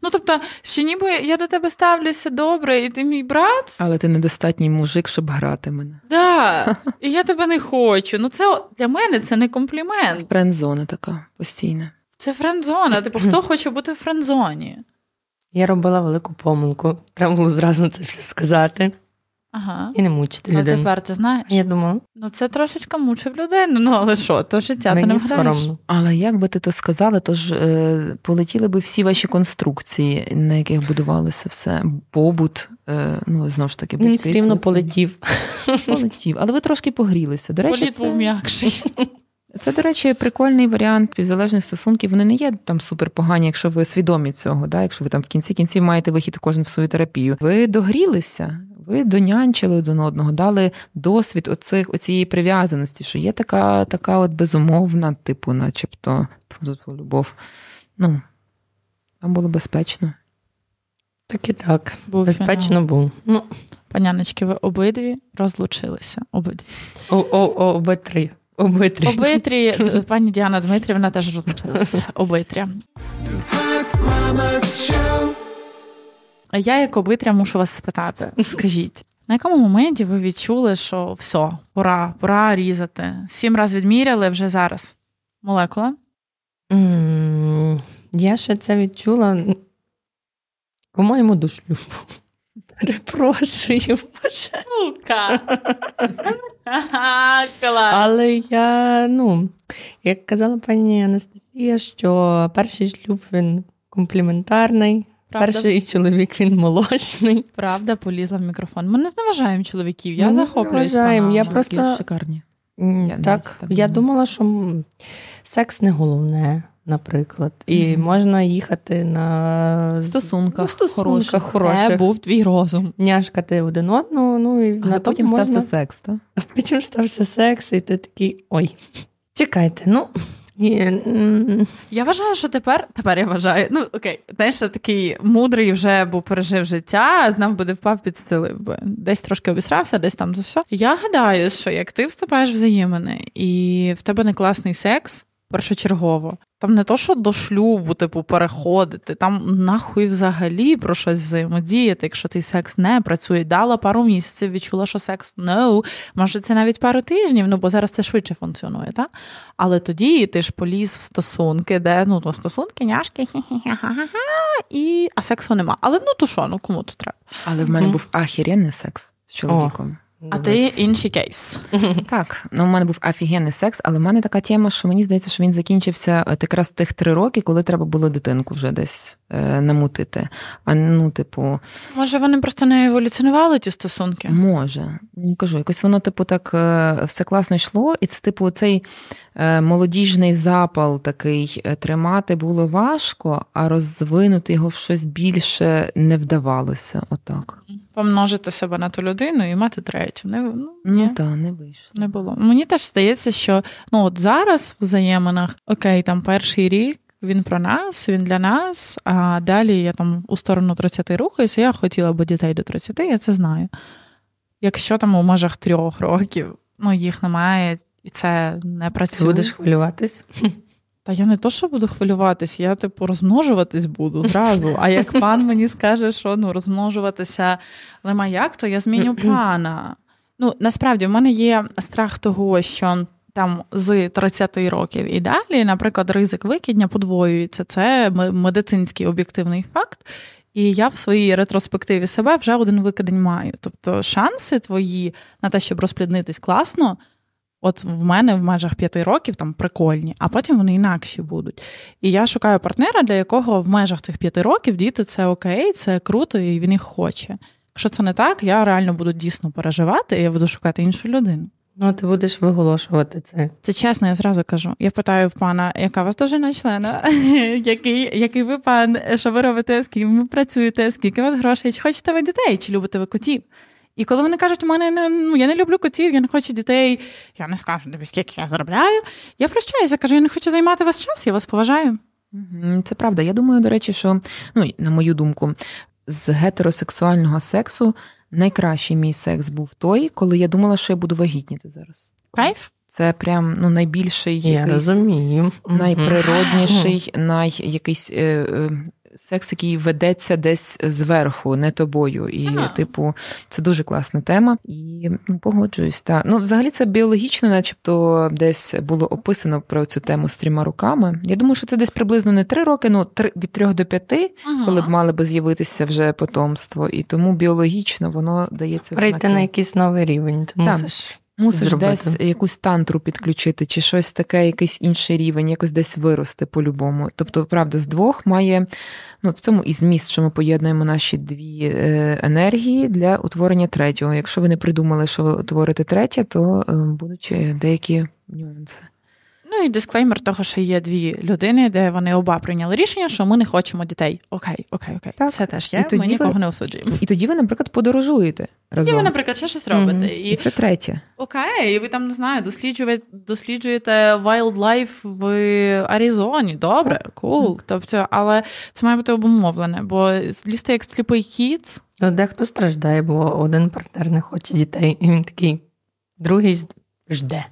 Ну тобто, що ніби я до тебе ставлюся добре, і ти мій брат. Але ти недостатній мужик, щоб грати мене. Да, І я тебе не хочу. Ну це для мене це не комплімент. Френдзона така постійна. Це френдзона. Типу, хто хоче бути в френдзоні? Я робила велику помилку, треба було зразу це все сказати. Ага. І не мучити людей. А тепер ти знаєш? Я думаю. Ну це трошечка мучив людину, ну але що, то життя Мені ти не вграєш. Соромно. Але як би ти то сказала, то ж е, полетіли би всі ваші конструкції, на яких будувалося все. Побут, е, ну знову ж таки, Він рівно полетів. Полетів. Але ви трошки погрілися. До речі, Політ це... м'якший. Це, до речі, прикольний варіант півзалежних стосунків. Вони не є там суперпогані, якщо ви свідомі цього. Да? Якщо ви там в кінці кінців маєте вихід кожен в свою терапію. Ви догрілися, ви донянчили один одного, дали досвід оцих, оцієї прив'язаності, що є така така от безумовна, типу, начебто, любов. Ну, Вам було безпечно. Так і так. Був безпечно фінал. був. Ну. Паняночки, ви обидві розлучилися. Обидві. Обитрі. Обитрі. Обитрі. Пані Діана Дмитрівна теж розлучилася. Обитря. А я, як обитря, мушу вас спитати. Скажіть, на якому моменті ви відчули, що все, пора, пора різати? Сім разів відміряли вже зараз. Молекула? Mm, я ще це відчула по-моєму до шлюбу. Перепрошую, пошелка. Але я, ну, як казала пані Анастасія, що перший шлюб він компліментарний. Правда. Перший чоловік він молочний. Правда, полізла в мікрофон. Ми не зневажаємо чоловіків, я захоплююсь. Зневажаємо. Я просто... шикарні. Mm, я так, так я думала, що секс не головне, наприклад. І mm можна їхати на стосунках, на стосунках хороших. Це був твій розум. Няшкати один одного, ну і Але на потім можна... стався секс, так? А потім стався секс, і ти такий ой. Чекайте, ну. Ні. Я вважаю, що тепер тепер я вважаю. Ну окей, знаєш, такий мудрий вже був пережив життя, знав би, де впав, підстелив би. Десь трошки обісрався, десь там за все. Я гадаю, що як ти вступаєш в взаємини і в тебе не класний секс першочергово. Там не то, що до шлюбу, типу, переходити, там нахуй взагалі про щось взаємодіяти, якщо цей секс не працює. Дала пару місяців, відчула, що секс no, ну, може, це навіть пару тижнів, ну бо зараз це швидше функціонує, так? Але тоді ти ж поліз в стосунки, де ну то стосунки, няшки, і а сексу нема. Але ну то що, ну кому то треба? Але в мене був ахіренний секс з чоловіком. А ти інший кейс. Так, ну у мене був офігенний секс, але в мене така тема, що мені здається, що він закінчився от якраз тих три роки, коли треба було дитинку вже десь е, намутити. А ну, типу, може, вони просто не еволюціонували ті стосунки? Може, не ну, кажу, якось воно, типу, так е, все класно йшло, і це, типу, цей Е, молодіжний запал такий е, тримати було важко, а розвинути його в щось більше не вдавалося. Отак. Помножити себе на ту людину і мати третю. Не, Ну, ну так, не вийшло. Не було. Мені теж здається, що ну от зараз в взаєминах, окей, там перший рік. Він про нас, він для нас, а далі я там у сторону 30 рухаюся, я хотіла би дітей до 30, я це знаю. Якщо там у межах трьох років ну, їх немає, і це не працює. Ти будеш хвилюватись? Та я не то, що буду хвилюватись, я типу розмножуватись буду зразу. А як пан мені скаже, що ну розмножуватися лима, як, то я зміню пана. Ну насправді в мене є страх того, що. Там з 30 років і далі, наприклад, ризик викидня подвоюється. Це медицинський об'єктивний факт. І я в своїй ретроспективі себе вже один викидень маю. Тобто шанси твої на те, щоб розпліднитись класно, От в мене в межах п'яти років там прикольні, а потім вони інакші будуть. І я шукаю партнера, для якого в межах цих п'яти років діти це окей, це круто, і він їх хоче. Якщо це не так, я реально буду дійсно переживати, і я буду шукати іншу людину. Ну, ти будеш виголошувати це. Це чесно, я зразу кажу. Я питаю в пана, яка у вас довжина члена, який який ви пан, що ви робите, з ким ви працюєте, скільки у вас грошей, чи хочете ви дітей, чи любите ви котів? І коли вони кажуть, у мене не ну я не люблю котів, я не хочу дітей, я не скажу тобі, скільки я заробляю. Я прощаюся, кажу, я не хочу займати вас час, я вас поважаю. Це правда. Я думаю, до речі, що ну на мою думку, з гетеросексуального сексу найкращий мій секс був той, коли я думала, що я буду вагітніти зараз. Кайф? Це прям ну найбільший я розумію. найприродніший, най якийсь е, е, секс, який ведеться десь зверху, не тобою. І, ага. типу, це дуже класна тема. І ну, погоджуюсь. Та. Ну, взагалі, це біологічно, начебто, десь було описано про цю тему з трьома руками. Я думаю, що це десь приблизно не три роки, ну три від трьох до п'яти, ага. коли б мали би з'явитися вже потомство. І тому біологічно воно дається прийти на якийсь новий рівень. Тому мусиш. Мусиш зробити. десь якусь тантру підключити, чи щось таке, якийсь інший рівень, якось десь вирости по-любому. Тобто, правда, з двох має Ну, в цьому і зміст, що ми поєднуємо наші дві е, енергії для утворення третього. Якщо ви не придумали, що ви утворите третє, то е, будуть е, деякі нюанси. Ну і дисклеймер того, що є дві людини, де вони оба прийняли рішення, що ми не хочемо дітей. Окей, окей, окей. Так. Це теж є. ми нікого ви... не осуджуємо. І тоді ви, наприклад, подорожуєте разом. І ви, наприклад, ще щось робите. Mm-hmm. І... і це третє. Окей, і ви там не знаю, досліджуєте досліджуєте wildlife в Аризоні. Добре, кул. Cool. Тобто, але це має бути обумовлене, бо лізти як сліпий кіт. Ну, дехто страждає, бо один партнер не хоче дітей, і він такий, другий жде.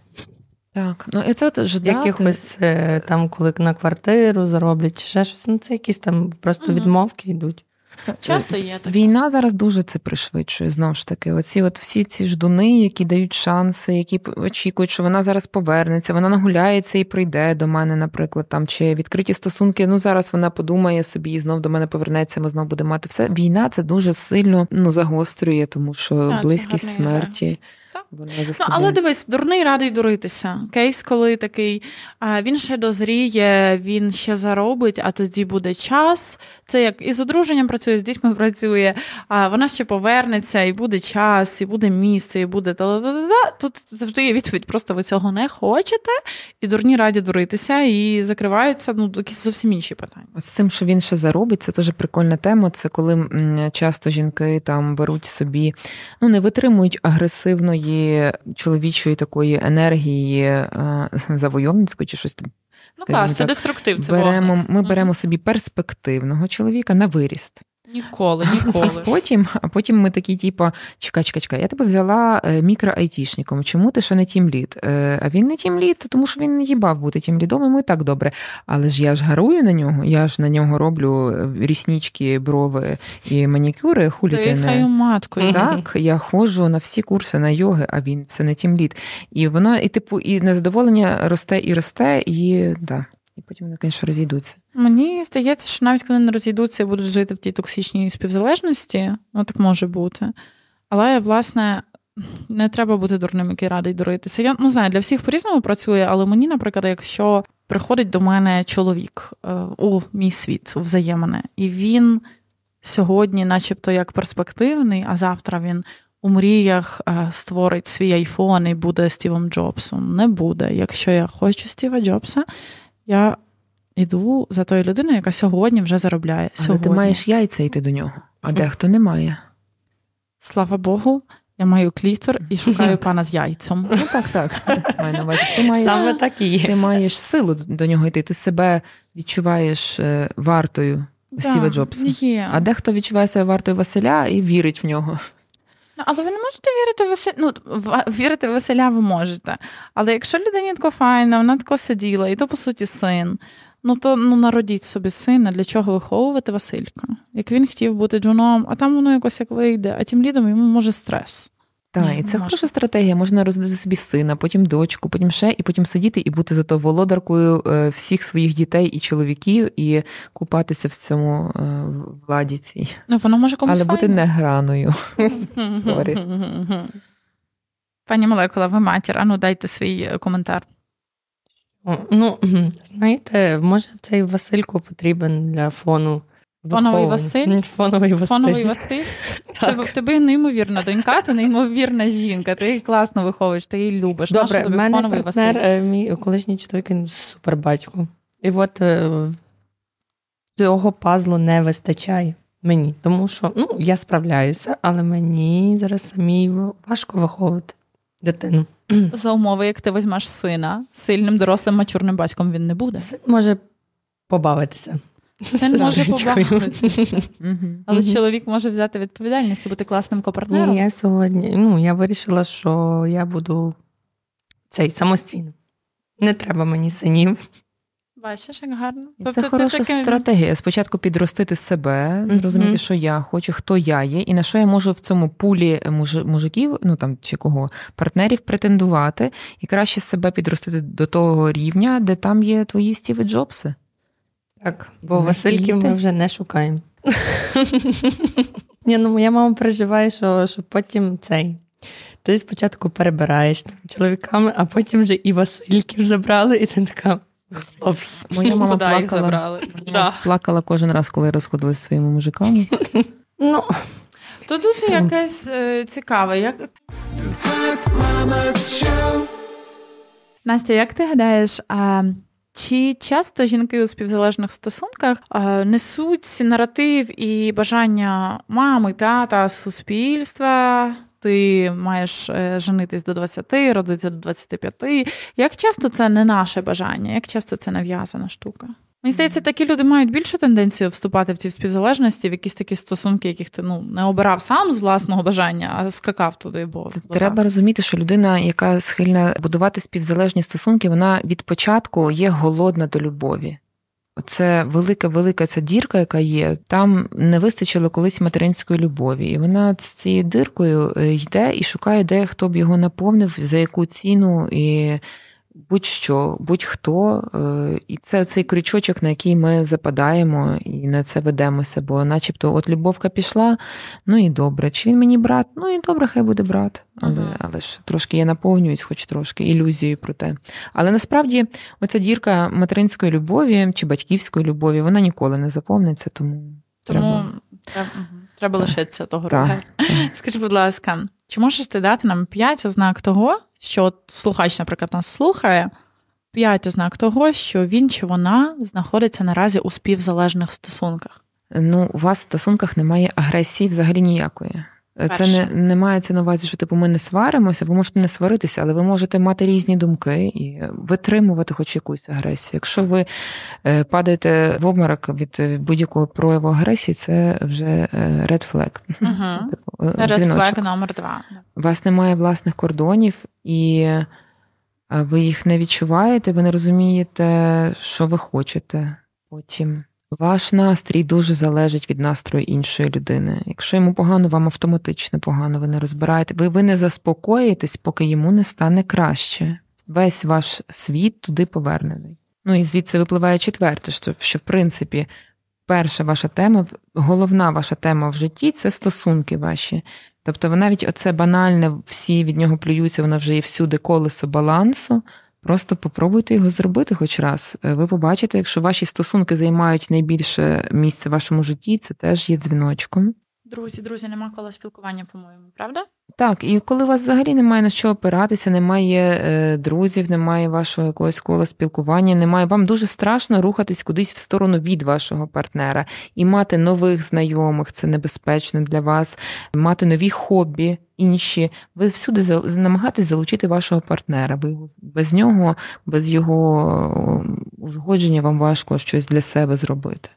Так, ну і це от ждати. якихось е, там, коли на квартиру зароблять чи ще щось. Ну це якісь там просто угу. відмовки йдуть. Е, часто є так. Війна зараз дуже це пришвидшує, знову ж таки. Оці от всі ці ждуни, які дають шанси, які очікують, що вона зараз повернеться, вона нагуляється і прийде до мене, наприклад, там чи відкриті стосунки. Ну зараз вона подумає собі і знов до мене повернеться, ми знов будемо мати все. Війна це дуже сильно ну загострює, тому що а, близькість смерті. Ідея. Вона ну, але дивись, дурний радий дуритися. Кейс, коли такий він ще дозріє, він ще заробить, а тоді буде час. Це як і з одруженням працює, з дітьми працює, а вона ще повернеться, і буде час, і буде місце, і буде та та та Тут завжди є відповідь, просто ви цього не хочете, і дурні раді дуритися, і закриваються ну якісь зовсім інші питання. От з цим, що він ще заробить, це дуже прикольна тема. Це коли часто жінки там беруть собі, ну не витримують агресивної чоловічої такої енергії е, завойовницької чи щось там. Ну так, це деструктив. Це беремо, Ми беремо собі перспективного чоловіка на виріст. Ніколи, ніколи. потім а потім ми такі, типу, чекай, чекай, чекай, я тебе взяла е, мікроайтішником. Чому ти ще не тімлід? Е, а він не тімлід, тому що він не їбав бути тімлідом, йому і так добре. Але ж я ж гарую на нього, я ж на нього роблю е, ріснічки, брови і манікюри. хулі ти не... маткою. Так, я ходжу на всі курси на йоги, а він все не тімлід. І воно, і типу, і незадоволення росте і росте, і да. І потім вони, звісно, розійдуться. Мені здається, що навіть коли не розійдуться і будуть жити в тій токсичній співзалежності, ну так може бути. Але власне не треба бути дурним, який радий дуритися. Я не ну, знаю, для всіх по-різному працює, але мені, наприклад, якщо приходить до мене чоловік е, у мій світ у взаємини, і він сьогодні, начебто, як перспективний, а завтра він. У мріях е, створить свій айфон і буде Стівом Джобсом. Не буде. Якщо я хочу Стіва Джобса, я іду за тою людиною, яка сьогодні вже заробляє. Сьогодні. Але ти маєш яйця йти до нього, а дехто не має. Слава Богу. Я маю клітор і шукаю пана з яйцем. Ну так, так. Ти маєш, Саме так і є. Ти маєш силу до нього йти. Ти себе відчуваєш е, вартою Стіва Джобса. Є. А дехто відчуває себе вартою Василя і вірить в нього. Ну, Але ви не можете вірити в Василя. Ну, вірити в Василя ви можете. Але якщо людині тако файна, вона тако сиділа, і то, по суті, син. Ну, то ну народіть собі сина, для чого виховувати Василька? Як він хотів бути джуном, а там воно якось як вийде, а тим лідом йому може стрес. Так, і це хороша стратегія. Можна роздати собі сина, потім дочку, потім ще, і потім сидіти і бути зато володаркою е, всіх своїх дітей і чоловіків, і купатися в цьому е, владі цій. Ну, воно може комусь Але бути не граною. Пані Молекула, ви матір. Ану, дайте свій е, коментар. Ну, знаєте, може, цей Василько потрібен для фону. Фоновий Василь. Фоновий Василь. Фоновий Василь. В тебе неймовірна донька, ти неймовірна жінка. Ти її класно виховуєш, ти її любиш. Добре, тобі мене фоновий партнер, Василь. Е, мій колишній чоловік він супербатько. І от е, цього пазлу не вистачає мені, тому що ну, я справляюся, але мені зараз самій важко виховувати дитину. За умови, як ти візьмеш сина, сильним дорослим мачурним батьком він не буде. Син може побавитися. Син може побавитися. Але чоловік може взяти відповідальність і бути класним копартнером. Ні, Я сьогодні ну, я вирішила, що я буду цей самостійно. Не треба мені синів. Бачиш, як гарно. Тобто це тобто хороша таки... стратегія. Спочатку підростити себе, зрозуміти, mm-hmm. що я хочу, хто я є, і на що я можу в цьому пулі е, мужиків, ну там чи кого партнерів претендувати і краще себе підростити до того рівня, де там є твої стіви Джобси. Так, бо не Васильків їде. ми вже не шукаємо. Ні, ну Моя мама переживає, що що потім цей. Ти спочатку перебираєш чоловіками, а потім вже і Васильків забрали, і ти така. Опс. Моя мама Куда плакала Да. плакала кожен раз, коли розходилася зі своїми мужиками. Ну, то дуже якась е, цікава. Як... Настя, як ти гадаєш, а чи часто жінки у співзалежних стосунках е, несуть наратив і бажання мами, тата, суспільства ти маєш е, женитись до 20, родити до 25. Як часто це не наше бажання, як часто це нав'язана штука? Мені здається, такі люди мають більшу тенденцію вступати в ці співзалежності, в якісь такі стосунки, яких ти ну не обирав сам з власного бажання, а скакав туди. Бо треба розуміти, що людина, яка схильна будувати співзалежні стосунки, вона від початку є голодна до любові. Це велика, велика ця дірка, яка є. Там не вистачило колись материнської любові, і вона з цією диркою е, йде і шукає, де хто б його наповнив, за яку ціну і будь-що, будь-хто, е, і це цей крючочок, на який ми западаємо і на це ведемося. Бо, начебто, от любовка пішла, ну і добре. Чи він мені брат? Ну і добре, хай буде брат. Але uh-huh. але ж трошки я наповнююсь, хоч трошки ілюзією про те. Але насправді оця дірка материнської любові чи батьківської любові вона ніколи не заповниться, тому, тому треба треба, треба так. лишитися того року. Скажи, будь ласка, чи можеш ти дати нам п'ять ознак того? що слухач, наприклад, нас слухає, п'ять ознак того, що він чи вона знаходиться наразі у співзалежних стосунках. Ну, у вас в стосунках немає агресії взагалі ніякої. Е, Перше. Це не, не мається на увазі, що типу ми не сваримося, ви можете не сваритися, але ви можете мати різні думки і витримувати хоч якусь агресію. Якщо ви е, падаєте в обморок від е, будь-якого прояву агресії, це вже ред флег. Угу дзвіночок. номер два. У вас немає власних кордонів, і е, ви їх не відчуваєте, ви не розумієте, що ви хочете потім. Ваш настрій дуже залежить від настрою іншої людини. Якщо йому погано, вам автоматично погано, ви не розбираєте. Ви ви не заспокоїтесь, поки йому не стане краще. Весь ваш світ туди повернений. Ну і звідси випливає четверте, що, що в принципі перша ваша тема, головна ваша тема в житті це стосунки ваші. Тобто, ви навіть оце банальне, всі від нього плюються, воно вже є всюди колесо балансу. Просто попробуйте його зробити хоч раз. Е, ви побачите, якщо ваші стосунки займають найбільше місце в вашому житті, це теж є дзвіночком. Друзі, друзі, нема кола спілкування, по-моєму, правда? Так, і коли у вас взагалі немає на що опиратися, немає е, друзів, немає вашого якогось кола спілкування, немає вам дуже страшно рухатись кудись в сторону від вашого партнера і мати нових знайомих, це небезпечно для вас, мати нові хобі, інші. Ви всюди намагатесь залучити вашого партнера. Ви без нього, без його узгодження вам важко щось для себе зробити.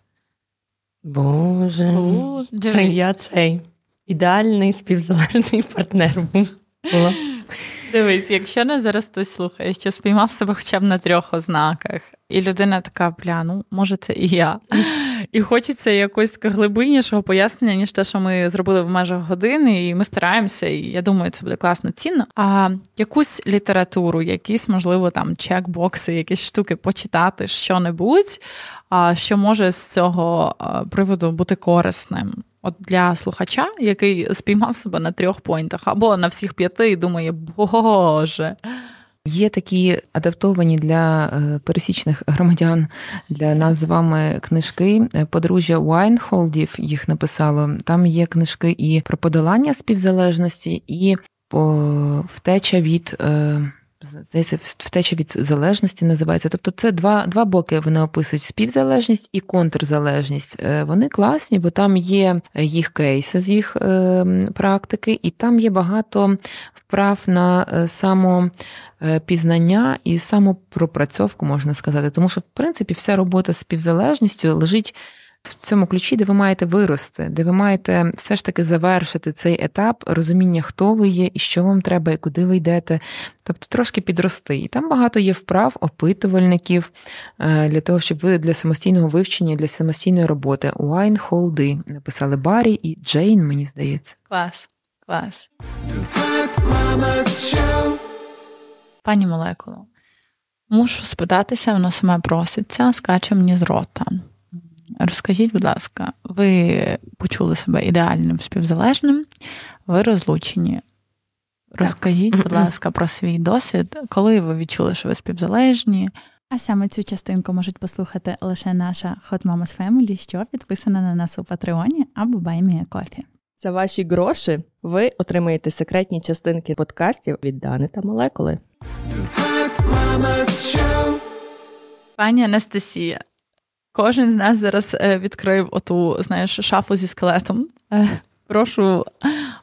Боже, Боже. я цей ідеальний співзалежний партнер був. Дивись, якщо не зараз хтось слухає, що спіймав себе хоча б на трьох ознаках, і людина така, бля, ну може, це і я. І хочеться якось глибиннішого пояснення, ніж те, що ми зробили в межах години, і ми стараємося, і я думаю, це буде класно цінно. А якусь літературу, якісь, можливо, там чекбокси, якісь штуки почитати що-небудь, що може з цього приводу бути корисним. От для слухача, який спіймав себе на трьох поінтах або на всіх п'яти і думає, Боже. Є такі адаптовані для е, пересічних громадян для нас з вами книжки. Е, подружжя Вайнхолдів їх написало. Там є книжки і про подолання співзалежності, і втеча від. Е, здається, втеча від залежності називається. Тобто, це два два боки вони описують співзалежність і контрзалежність. Е, вони класні, бо там є е, їх кейси з їх е, практики, і там є багато вправ на само. Пізнання і самопропрацьовку можна сказати, тому що в принципі вся робота з співзалежністю лежить в цьому ключі, де ви маєте вирости, де ви маєте все ж таки завершити цей етап розуміння, хто ви є і що вам треба, і куди ви йдете. Тобто трошки підрости. І там багато є вправ, опитувальників е, для того, щоб ви для самостійного вивчення, для самостійної роботи Уайн Холди написали Барі і Джейн, мені здається. Клас, клас. Пані Молекуло, мушу спитатися, вона сама проситься, скаче мені з рота. Розкажіть, будь ласка, ви почули себе ідеальним співзалежним, ви розлучені. Розкажіть, так. будь ласка, про свій досвід, коли ви відчули, що ви співзалежні? А саме цю частинку можуть послухати лише наша Hot Mamas Family, що підписана на нас у Патреоні або Баймія Кофі. За ваші гроші ви отримаєте секретні частинки подкастів від Дани та молекули. Пані Анастасія, Кожен з нас зараз е, відкрив оту знаєш шафу зі скелетом. Е, прошу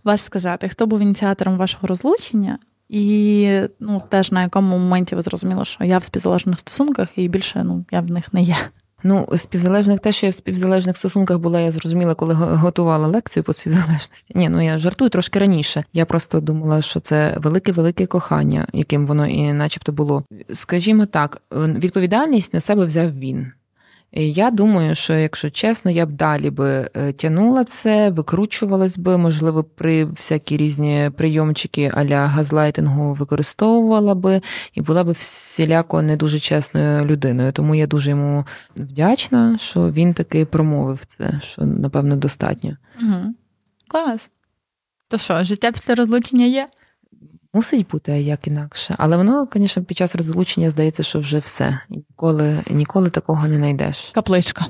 вас сказати, хто був ініціатором вашого розлучення, і ну теж на якому моменті ви зрозуміли, що я в співзалежних стосунках і більше ну я в них не є. Ну, співзалежних, те, що я в співзалежних стосунках була, я зрозуміла, коли готувала лекцію по співзалежності. Ні, ну я жартую трошки раніше. Я просто думала, що це велике-велике кохання, яким воно і, начебто, було. Скажімо так, е, відповідальність на себе взяв він. Я думаю, що якщо чесно, я б далі би е, тянула це, викручувалась би, можливо, при всякі різні прийомчики аля газлайтингу використовувала би і була б всіляко не дуже чесною людиною. Тому я дуже йому вдячна, що він таки промовив це, що напевно достатньо. Угу. Клас. То що, життя після розлучення є? Мусить бути а як інакше, але воно, звісно, під час розлучення здається, що вже все. Ніколи ніколи такого не знайдеш. Капличка.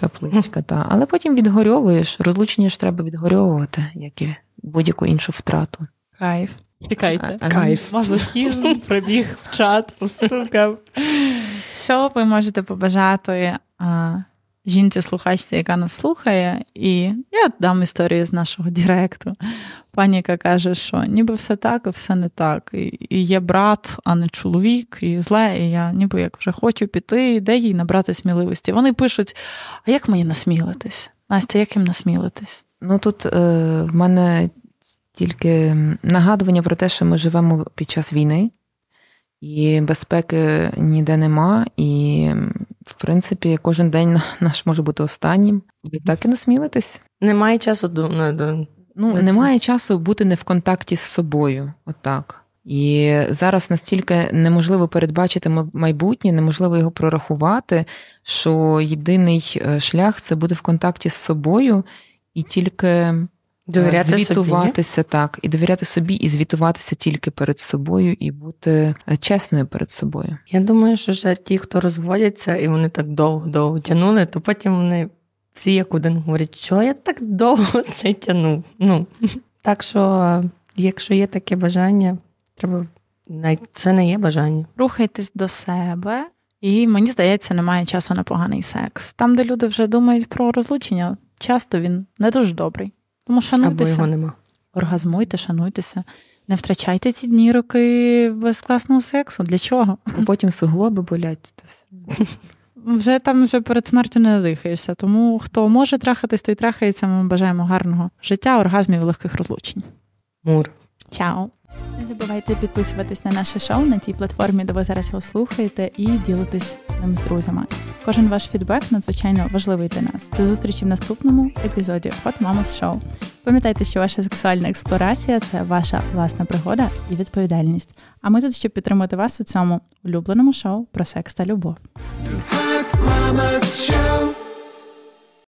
Капличка, так. Але потім відгорьовуєш. Розлучення ж треба відгорьовувати, як і будь-яку іншу втрату. Кайф. Тікайте. Кайф. Мазохізм прибіг в чат, постукав. Що ви можете побажати жінці слухачці, яка нас слухає, і я дам історію з нашого Діректу. Паніка каже, що ніби все так, і все не так. І, і є брат, а не чоловік, і зле, і я ніби як вже хочу піти, де їй набрати сміливості. Вони пишуть: а як мені насмілитись? Настя, як їм насмілитись? Ну тут е, в мене тільки нагадування про те, що ми живемо під час війни, і безпеки ніде нема, і в принципі, кожен день наш може бути останнім. І так і насмілитись. Немає часу до, Ну, немає часу бути не в контакті з собою, отак. І зараз настільки неможливо передбачити майбутнє, неможливо його прорахувати, що єдиний е, шлях це бути в контакті з собою і тільки Довіряти звітуватися собі. так і довіряти собі, і звітуватися тільки перед собою, і бути е, чесною перед собою. Я думаю, що вже ті, хто розводяться, і вони так довго-довго тягнули, то потім вони всі як один говорять, що я так довго це тянув. Ну так що, якщо є таке бажання, треба це не є бажання. Рухайтесь до себе. І мені здається, немає часу на поганий секс. Там, де люди вже думають про розлучення, часто він не дуже добрий. Тому шануйтеся. Або його нема. Оргазмуйте, шануйтеся. Не втрачайте ці дні роки без класного сексу. Для чого? Бо потім суглоби болять. То все. Вже там вже перед смертю не надихаєшся. Тому хто може трахатись, той трахається. Ми бажаємо гарного життя, оргазмів, і легких розлучень. Мур. Чао. Не забувайте підписуватись на наше шоу на тій платформі, де ви зараз його слухаєте, і ділитись ним з друзями. Кожен ваш фідбек надзвичайно важливий для нас. До зустрічі в наступному епізоді Hot Mamas Show. Пам'ятайте, що ваша сексуальна експлорація це ваша власна пригода і відповідальність. А ми тут, щоб підтримати вас у цьому улюбленому шоу про секс та любов. Hot Mamas Show